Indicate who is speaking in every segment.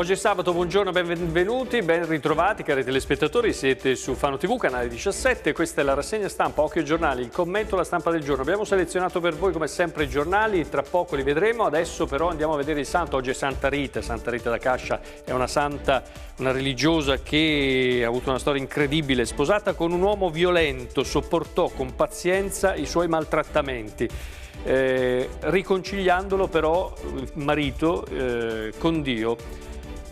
Speaker 1: Oggi è sabato, buongiorno, benvenuti, ben ritrovati cari telespettatori, siete su Fano TV, canale 17, questa è la rassegna stampa, occhio ai giornali, il commento, la stampa del giorno. Abbiamo selezionato per voi come sempre i giornali, tra poco li vedremo, adesso però andiamo a vedere il santo, oggi è Santa Rita, Santa Rita da Cascia è una santa, una religiosa che ha avuto una storia incredibile, sposata con un uomo violento, sopportò con pazienza i suoi maltrattamenti. Eh, riconciliandolo però il marito eh, con Dio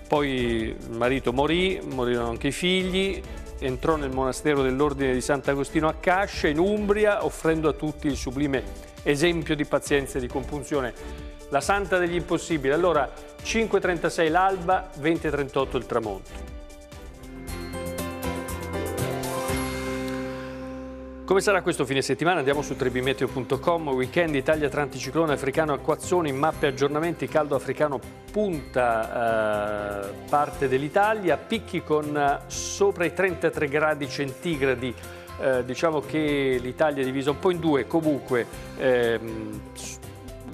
Speaker 1: poi il marito morì, morirono anche i figli, entrò nel monastero dell'ordine di Sant'Agostino a Cascia, in Umbria, offrendo a tutti il sublime esempio di pazienza e di compunzione. La santa degli impossibili, allora 5.36 l'alba, 20.38 il tramonto. Come sarà questo fine settimana? Andiamo su trebimeteo.com, weekend Italia tra anticiclone Africano Acquazzoni, mappe aggiornamenti, caldo africano punta eh, parte dell'Italia, picchi con eh, sopra i 33 gradi centigradi. Eh, diciamo che l'Italia è divisa un po' in due, comunque ehm,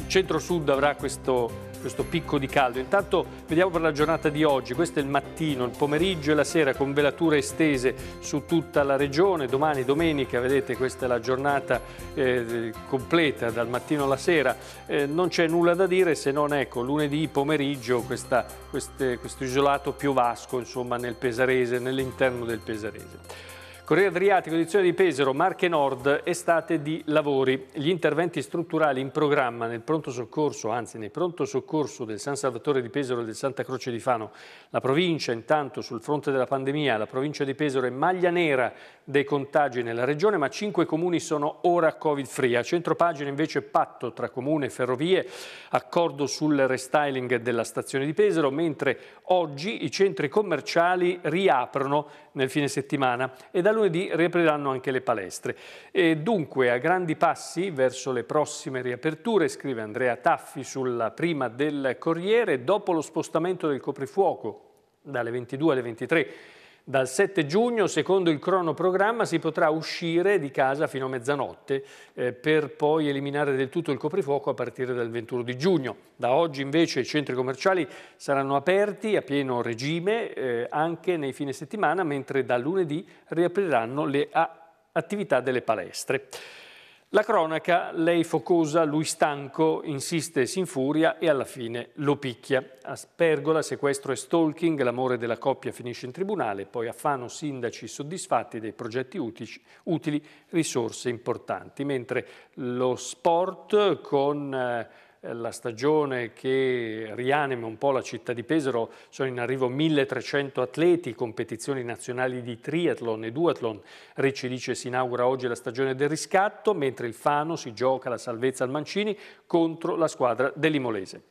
Speaker 1: centro-sud avrà questo questo picco di caldo. Intanto vediamo per la giornata di oggi, questo è il mattino, il pomeriggio e la sera con velature estese su tutta la regione, domani domenica, vedete questa è la giornata eh, completa dal mattino alla sera, eh, non c'è nulla da dire se non ecco lunedì pomeriggio questa, queste, questo isolato piovasco insomma nel Pesarese, nell'interno del Pesarese. Corriere Adriatico, edizione di Pesaro, Marche Nord, estate di lavori. Gli interventi strutturali in programma nel pronto soccorso, anzi nel pronto soccorso del San Salvatore di Pesaro e del Santa Croce di Fano. La provincia intanto sul fronte della pandemia, la provincia di Pesaro è maglia nera dei contagi nella regione, ma cinque comuni sono ora covid-free. A centropagina invece patto tra comune e ferrovie, accordo sul restyling della stazione di Pesaro, mentre oggi i centri commerciali riaprono nel fine settimana e da lunedì riapriranno anche le palestre. E dunque a grandi passi verso le prossime riaperture, scrive Andrea Taffi sulla prima del Corriere, dopo lo spostamento del coprifuoco dalle 22 alle 23 dal 7 giugno, secondo il cronoprogramma, si potrà uscire di casa fino a mezzanotte eh, per poi eliminare del tutto il coprifuoco a partire dal 21 di giugno. Da oggi invece i centri commerciali saranno aperti a pieno regime eh, anche nei fine settimana, mentre da lunedì riapriranno le attività delle palestre. La cronaca, lei focosa, lui stanco, insiste, si infuria e alla fine lo picchia. Aspergola, sequestro e stalking, l'amore della coppia finisce in tribunale, poi affano sindaci soddisfatti dei progetti utili, risorse importanti, mentre lo sport con eh, eh, la stagione che rianima un po' la città di Pesaro, sono in arrivo 1300 atleti, competizioni nazionali di triathlon e duathlon. Ricci dice si inaugura oggi la stagione del riscatto, mentre il Fano si gioca la salvezza al Mancini contro la squadra dell'Imolese.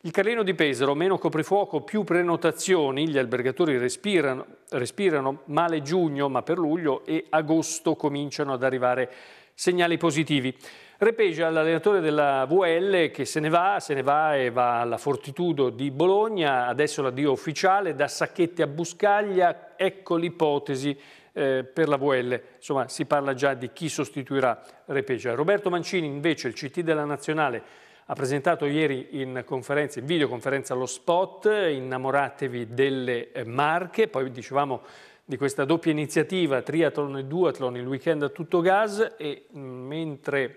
Speaker 1: Il Carlino di Pesaro, meno coprifuoco, più prenotazioni, gli albergatori respirano, respirano male giugno, ma per luglio e agosto cominciano ad arrivare segnali positivi. Repegia l'allenatore della VL che se ne va, se ne va e va alla Fortitudo di Bologna, adesso l'addio ufficiale, da Sacchetti a Buscaglia, ecco l'ipotesi eh, per la VL, insomma si parla già di chi sostituirà Repegia. Roberto Mancini invece, il CT della Nazionale, ha presentato ieri in, in videoconferenza lo spot, innamoratevi delle eh, marche, poi dicevamo di questa doppia iniziativa triathlon e duathlon il weekend a tutto gas e mh, mm, mentre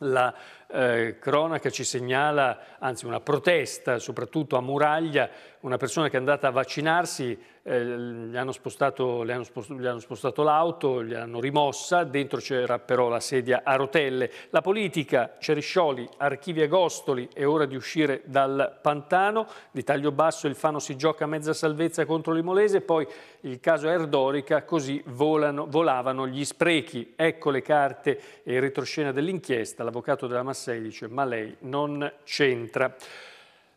Speaker 1: la, eh, cronaca ci segnala, anzi una protesta, soprattutto a Muraglia, una persona che è andata a vaccinarsi, eh, gli, hanno spostato, gli, hanno spostato, gli, hanno spostato, l'auto, gli hanno rimossa, dentro c'era però la sedia a rotelle. La politica, Ceriscioli, Archivi Agostoli, è ora di uscire dal pantano, di taglio basso il Fano si gioca a mezza salvezza contro l'Imolese, poi il caso Erdorica, così volano, volavano gli sprechi. Ecco le carte e retroscena dell'inchiesta, l'avvocato della Massa 16, ma lei non c'entra.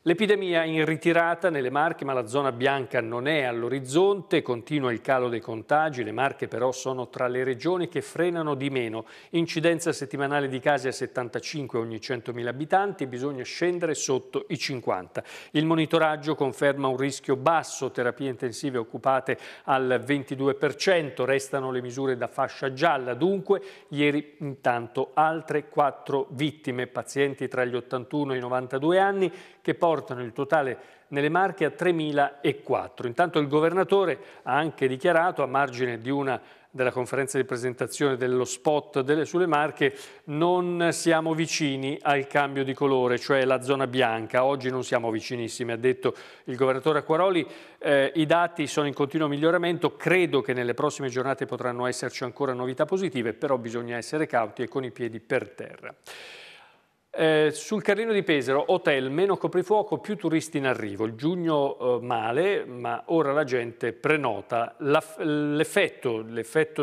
Speaker 1: L'epidemia in ritirata nelle Marche, ma la zona bianca non è all'orizzonte, continua il calo dei contagi, le Marche però sono tra le regioni che frenano di meno. Incidenza settimanale di casi a 75 ogni 100.000 abitanti, bisogna scendere sotto i 50. Il monitoraggio conferma un rischio basso, terapie intensive occupate al 22%, restano le misure da fascia gialla, dunque ieri intanto altre 4 vittime, pazienti tra gli 81 e i 92 anni che portano portano il totale nelle Marche a 3.004. Intanto il governatore ha anche dichiarato, a margine di una della conferenza di presentazione dello spot delle, sulle Marche, non siamo vicini al cambio di colore, cioè la zona bianca, oggi non siamo vicinissimi, ha detto il governatore Acquaroli, eh, i dati sono in continuo miglioramento, credo che nelle prossime giornate potranno esserci ancora novità positive, però bisogna essere cauti e con i piedi per terra. Eh, sul Carlino di Pesaro, hotel, meno coprifuoco, più turisti in arrivo. Il giugno eh, male, ma ora la gente prenota. l'effetto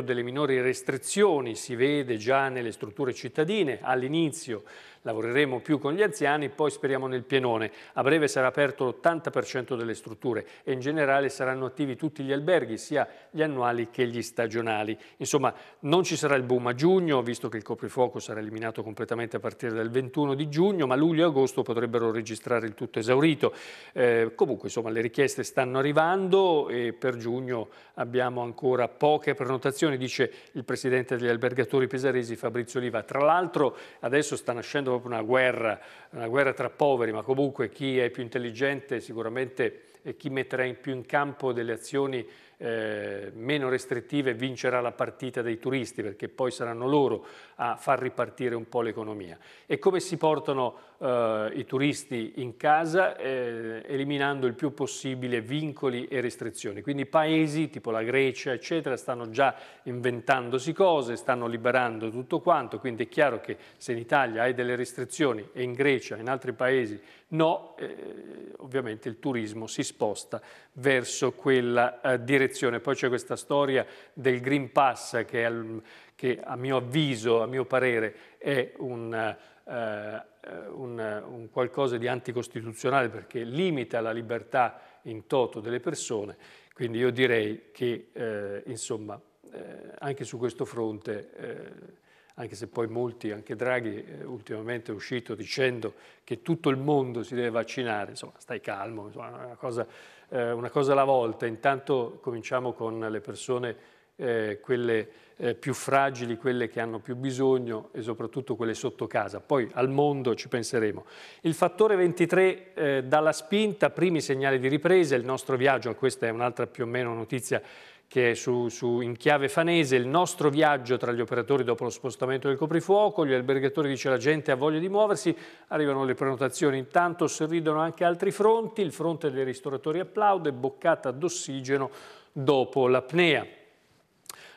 Speaker 1: delle minori restrizioni si vede già nelle strutture cittadine. All'inizio lavoreremo più con gli anziani, poi speriamo nel pienone. A breve sarà aperto l'80% delle strutture e in generale saranno attivi tutti gli alberghi, sia gli annuali che gli stagionali. Insomma, non ci sarà il boom a giugno, visto che il coprifuoco sarà eliminato completamente a partire dal 21 31 di giugno, ma luglio e agosto potrebbero registrare il tutto esaurito. Eh, comunque insomma, le richieste stanno arrivando e per giugno abbiamo ancora poche prenotazioni, dice il presidente degli albergatori pesaresi Fabrizio Oliva. Tra l'altro adesso sta nascendo proprio una guerra, una guerra tra poveri, ma comunque chi è più intelligente sicuramente è chi metterà in più in campo delle azioni eh, meno restrittive vincerà la partita dei turisti perché poi saranno loro a far ripartire un po' l'economia. E come si portano eh, i turisti in casa eh, eliminando il più possibile vincoli e restrizioni. Quindi paesi tipo la Grecia eccetera stanno già inventandosi cose, stanno liberando tutto quanto, quindi è chiaro che se in Italia hai delle restrizioni e in Grecia e in altri paesi no, eh, ovviamente il turismo si sposta verso quella eh, direzione. Poi c'è questa storia del Green Pass che, al, che a mio avviso, a mio parere, è un, eh, un, un qualcosa di anticostituzionale perché limita la libertà in toto delle persone, quindi io direi che eh, insomma, eh, anche su questo fronte eh, anche se poi molti, anche Draghi eh, ultimamente è uscito dicendo che tutto il mondo si deve vaccinare, insomma stai calmo, insomma, una, cosa, eh, una, cosa, alla volta, intanto cominciamo con le persone eh, quelle eh, più fragili, quelle che hanno più bisogno e soprattutto quelle sotto casa. Poi al mondo ci penseremo. Il fattore 23 eh, dalla spinta, primi segnali di ripresa, il nostro viaggio, questa è un'altra più o meno notizia che è su, su, in chiave fanese, il nostro viaggio tra gli operatori dopo lo spostamento del coprifuoco, gli albergatori dice la gente ha voglia di muoversi, arrivano le prenotazioni, intanto sorridono anche altri fronti, il fronte dei ristoratori applaude, boccata d'ossigeno dopo l'apnea.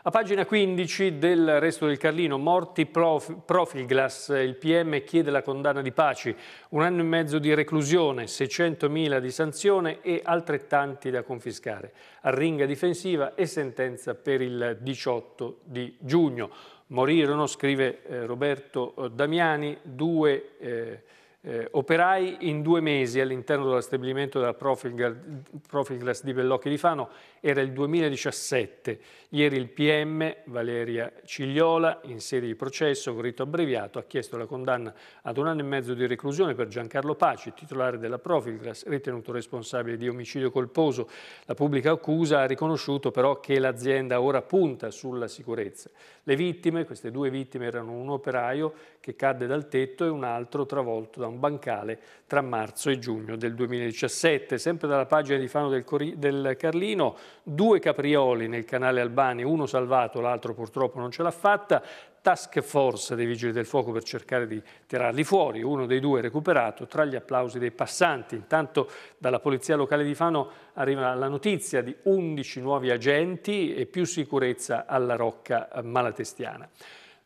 Speaker 1: A pagina 15 del Resto del Carlino, morti prof, Profilglass, il PM chiede la condanna di Paci, un anno e mezzo di reclusione, 600.000 di sanzione e altrettanti da confiscare. Arringa difensiva e sentenza per il 18 di giugno. Morirono, scrive eh, Roberto eh, Damiani, due... Eh, eh, operai in due mesi all'interno dello stabilimento della profilglas di Bellocchi di Fano era il 2017. Ieri il PM Valeria Cigliola, in sede di processo con rito abbreviato, ha chiesto la condanna ad un anno e mezzo di reclusione per Giancarlo Paci, titolare della Profilgras, ritenuto responsabile di omicidio colposo. La pubblica accusa ha riconosciuto però che l'azienda ora punta sulla sicurezza. Le vittime, queste due vittime, erano un operaio che cadde dal tetto e un altro travolto da un bancale tra marzo e giugno del 2017. Sempre dalla pagina di Fano del Carlino, due caprioli nel canale Albani, uno salvato, l'altro purtroppo non ce l'ha fatta, task force dei Vigili del Fuoco per cercare di tirarli fuori, uno dei due recuperato, tra gli applausi dei passanti. Intanto dalla Polizia Locale di Fano arriva la notizia di 11 nuovi agenti e più sicurezza alla Rocca Malatestiana.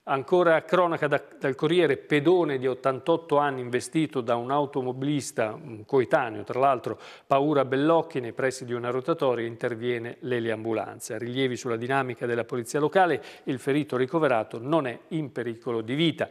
Speaker 1: Ancora cronaca da, dal Corriere, pedone di 88 anni investito da un automobilista coetaneo, tra l'altro paura Bellocchi nei pressi di una rotatoria, interviene l'eliambulanza. Rilievi sulla dinamica della polizia locale, il ferito ricoverato non è in pericolo di vita.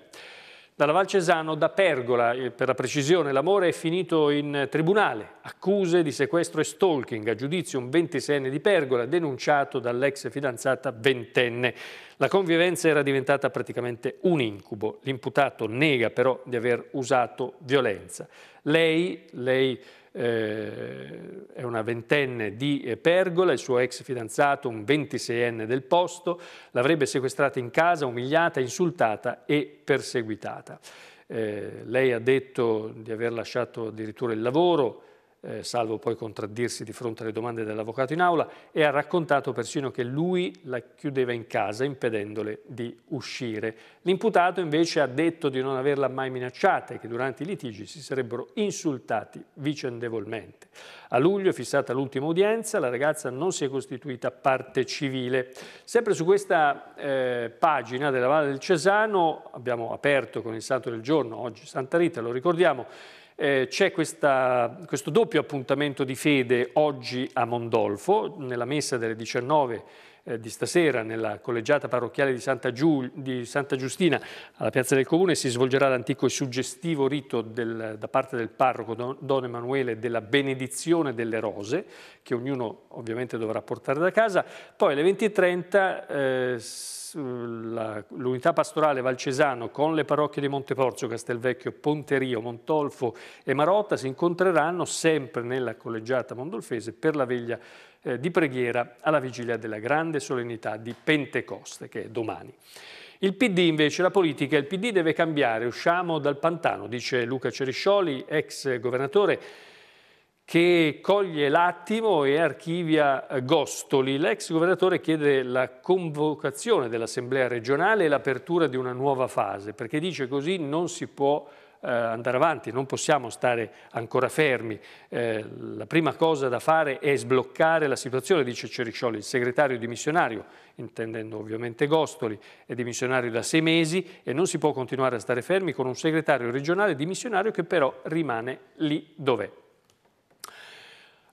Speaker 1: Dalla Valcesano, da Pergola, eh, per la precisione, l'amore è finito in tribunale. Accuse di sequestro e stalking. A giudizio un 26enne di Pergola, denunciato dall'ex fidanzata ventenne. La convivenza era diventata praticamente un incubo. L'imputato nega però di aver usato violenza. Lei, lei eh, è una ventenne di eh, Pergola, il suo ex fidanzato, un 26enne del posto, l'avrebbe sequestrata in casa, umiliata, insultata e perseguitata. Eh, lei ha detto di aver lasciato addirittura il lavoro, eh, salvo poi contraddirsi di fronte alle domande dell'avvocato in aula, e ha raccontato persino che lui la chiudeva in casa impedendole di uscire. L'imputato invece ha detto di non averla mai minacciata e che durante i litigi si sarebbero insultati vicendevolmente. A luglio fissata l'ultima udienza, la ragazza non si è costituita parte civile. Sempre su questa eh, pagina della Valle del Cesano abbiamo aperto con il Santo del Giorno, oggi Santa Rita, lo ricordiamo, eh, c'è questo doppio appuntamento di fede oggi a Mondolfo, nella messa delle 19 eh, di stasera nella collegiata parrocchiale di Santa, Giul di Santa Giustina alla piazza del comune si svolgerà l'antico e suggestivo rito del, da parte del parroco Don, Don Emanuele della benedizione delle rose che ognuno ovviamente dovrà portare da casa. Poi alle 20.30 eh, l'unità pastorale Valcesano con le parrocchie di Monteporzio, Castelvecchio, Ponterio, Montolfo e Marotta si incontreranno sempre nella collegiata mondolfese per la veglia eh, di preghiera alla vigilia della grande solennità di Pentecoste, che è domani. Il PD invece, la politica, il PD deve cambiare, usciamo dal pantano, dice Luca Ceriscioli, ex governatore che coglie l'attimo e archivia eh, Gostoli. L'ex governatore chiede la convocazione dell'Assemblea regionale e l'apertura di una nuova fase, perché dice così non si può eh, andare avanti, non possiamo stare ancora fermi. Eh, la prima cosa da fare è sbloccare la situazione, dice Ceriscioli, il segretario dimissionario, intendendo ovviamente Gostoli, è dimissionario da sei mesi e non si può continuare a stare fermi con un segretario regionale dimissionario che però rimane lì dov'è.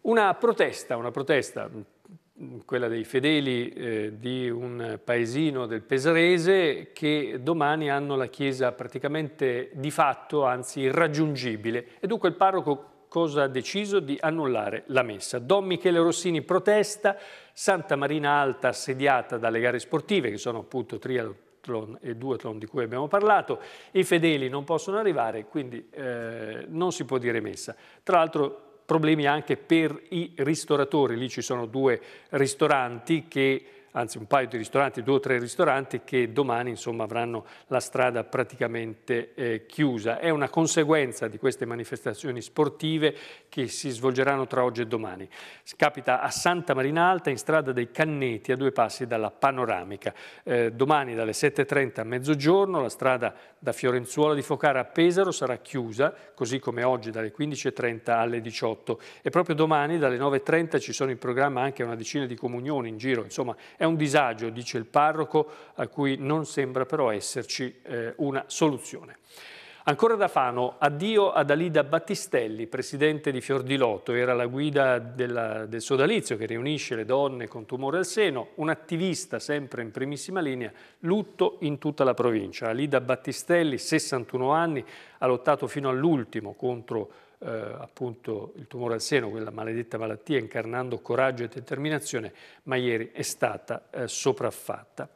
Speaker 1: Una protesta, una protesta, mm, quella dei fedeli eh, di un paesino del Pesarese che domani hanno la chiesa praticamente di fatto, anzi irraggiungibile. E dunque il parroco cosa ha deciso? Di annullare la messa. Don Michele Rossini protesta, Santa Marina Alta assediata dalle gare sportive che sono appunto triathlon e duathlon di cui abbiamo parlato, i fedeli non possono arrivare, quindi eh, non si può dire messa. Tra l'altro problemi anche per i ristoratori. Lì ci sono due ristoranti che anzi un paio di ristoranti, due o tre ristoranti che domani insomma, avranno la strada praticamente eh, chiusa. È una conseguenza di queste manifestazioni sportive che si svolgeranno tra oggi e domani. Capita a Santa Marina Alta in strada dei Canneti a due passi dalla Panoramica. Eh, domani dalle 7.30 a mezzogiorno la strada da Fiorenzuola di Focara a Pesaro sarà chiusa, così come oggi dalle 15.30 alle 18.00 e proprio domani dalle 9.30 ci sono in programma anche una decina di comunioni in giro, insomma è un disagio, dice il parroco, a cui non sembra però esserci eh, una soluzione. Ancora da Fano, addio ad Alida Battistelli, presidente di Fiordiloto, era la guida della, del sodalizio che riunisce le donne con tumore al seno, un attivista sempre in primissima linea, lutto in tutta la provincia. Alida Battistelli, 61 anni, ha lottato fino all'ultimo contro il eh, appunto il tumore al seno, quella maledetta malattia, incarnando coraggio e determinazione, ma ieri è stata eh, sopraffatta.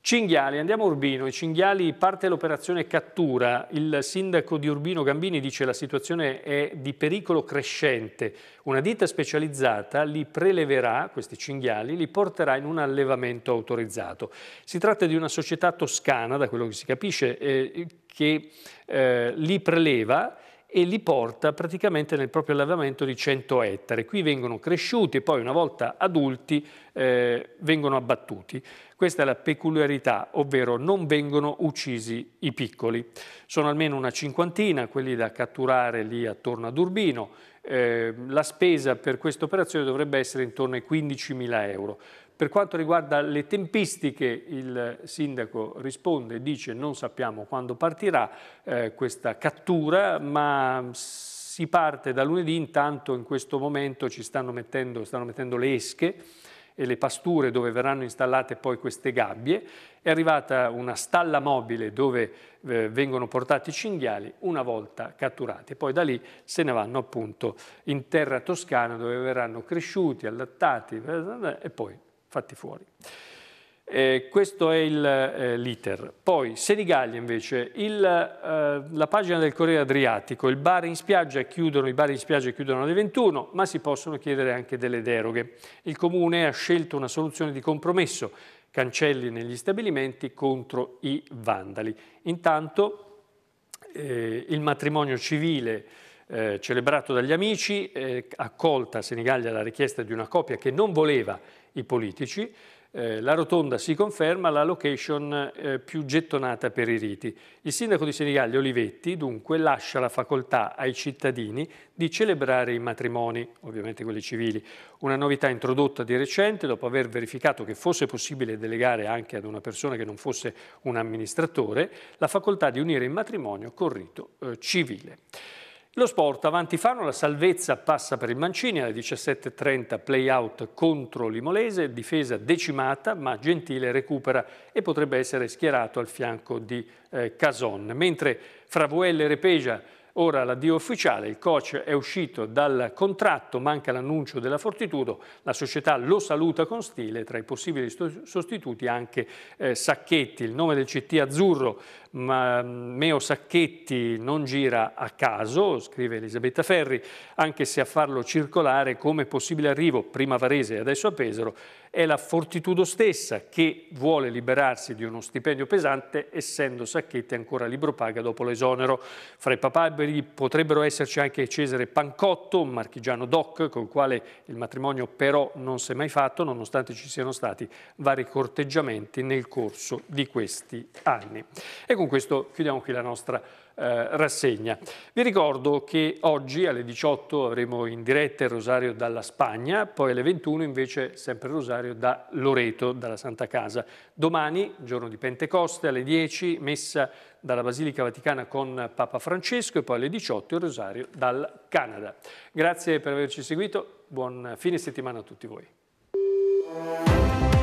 Speaker 1: Cinghiali, andiamo a Urbino. I Cinghiali parte l'operazione cattura. Il sindaco di Urbino Gambini dice che la situazione è di pericolo crescente. Una ditta specializzata li preleverà, questi cinghiali, li porterà in un allevamento autorizzato. Si tratta di una società toscana, da quello che si capisce, eh, che eh, li preleva e li porta praticamente nel proprio allevamento di 100 ettari. Qui vengono cresciuti e poi una volta adulti eh, vengono abbattuti. Questa è la peculiarità, ovvero non vengono uccisi i piccoli. Sono almeno una cinquantina quelli da catturare lì attorno ad Urbino. Eh, la spesa per questa operazione dovrebbe essere intorno ai 15.000 euro. Per quanto riguarda le tempistiche, il sindaco risponde e dice non sappiamo quando partirà eh, questa cattura, ma si parte da lunedì, intanto in questo momento ci stanno mettendo, stanno mettendo le esche e le pasture dove verranno installate poi queste gabbie, è arrivata una stalla mobile dove eh, vengono portati i cinghiali una volta catturati. Poi da lì se ne vanno appunto in terra toscana dove verranno cresciuti, allattati e poi fatti fuori. Eh, questo è eh, l'iter. Eh, Poi Senigallia invece, il, eh, la pagina del Corriere Adriatico, il bar in spiaggia chiudono, i bar in spiaggia chiudono alle 21, ma si possono chiedere anche delle deroghe. Il Comune ha scelto una soluzione di compromesso, cancelli negli stabilimenti contro i vandali. Intanto eh, il matrimonio civile eh, celebrato dagli amici, eh, accolta a Senigallia la richiesta di una copia che non voleva i politici, eh, la rotonda si conferma la location eh, più gettonata per i riti. Il sindaco di Senigallia, Olivetti, dunque lascia la facoltà ai cittadini di celebrare i matrimoni, ovviamente quelli civili, una novità introdotta di recente dopo aver verificato che fosse possibile delegare anche ad una persona che non fosse un amministratore la facoltà di unire il matrimonio con rito eh, civile. Lo sport avanti Fano, la salvezza passa per il Mancini alle 17.30 play-out contro l'Imolese, difesa decimata ma Gentile recupera e potrebbe essere schierato al fianco di eh, Cason. Mentre Fravuelle e Repegia Ora l'addio ufficiale, il coach è uscito dal contratto, manca l'annuncio della Fortitudo, la società lo saluta con stile, tra i possibili sostituti anche eh, Sacchetti, il nome del CT azzurro, ma mm, Meo Sacchetti non gira a caso, scrive Elisabetta Ferri, anche se a farlo circolare come possibile arrivo, prima a Varese e adesso a Pesaro, è la Fortitudo stessa che vuole liberarsi di uno stipendio pesante essendo Sacchetti ancora libro paga dopo l'esonero. Fra i papabili potrebbero esserci anche Cesare Pancotto, un marchigiano doc col quale il matrimonio però non si è mai fatto nonostante ci siano stati vari corteggiamenti nel corso di questi anni. E con questo chiudiamo qui la nostra presentazione eh, rassegna. Vi ricordo che oggi alle 18 avremo in diretta il rosario dalla Spagna, poi alle 21 invece sempre il rosario da Loreto, dalla Santa Casa. Domani, giorno di Pentecoste, alle 10 messa dalla Basilica Vaticana con Papa Francesco e poi alle 18 il rosario dal Canada. Grazie per averci seguito, buon fine settimana a tutti voi.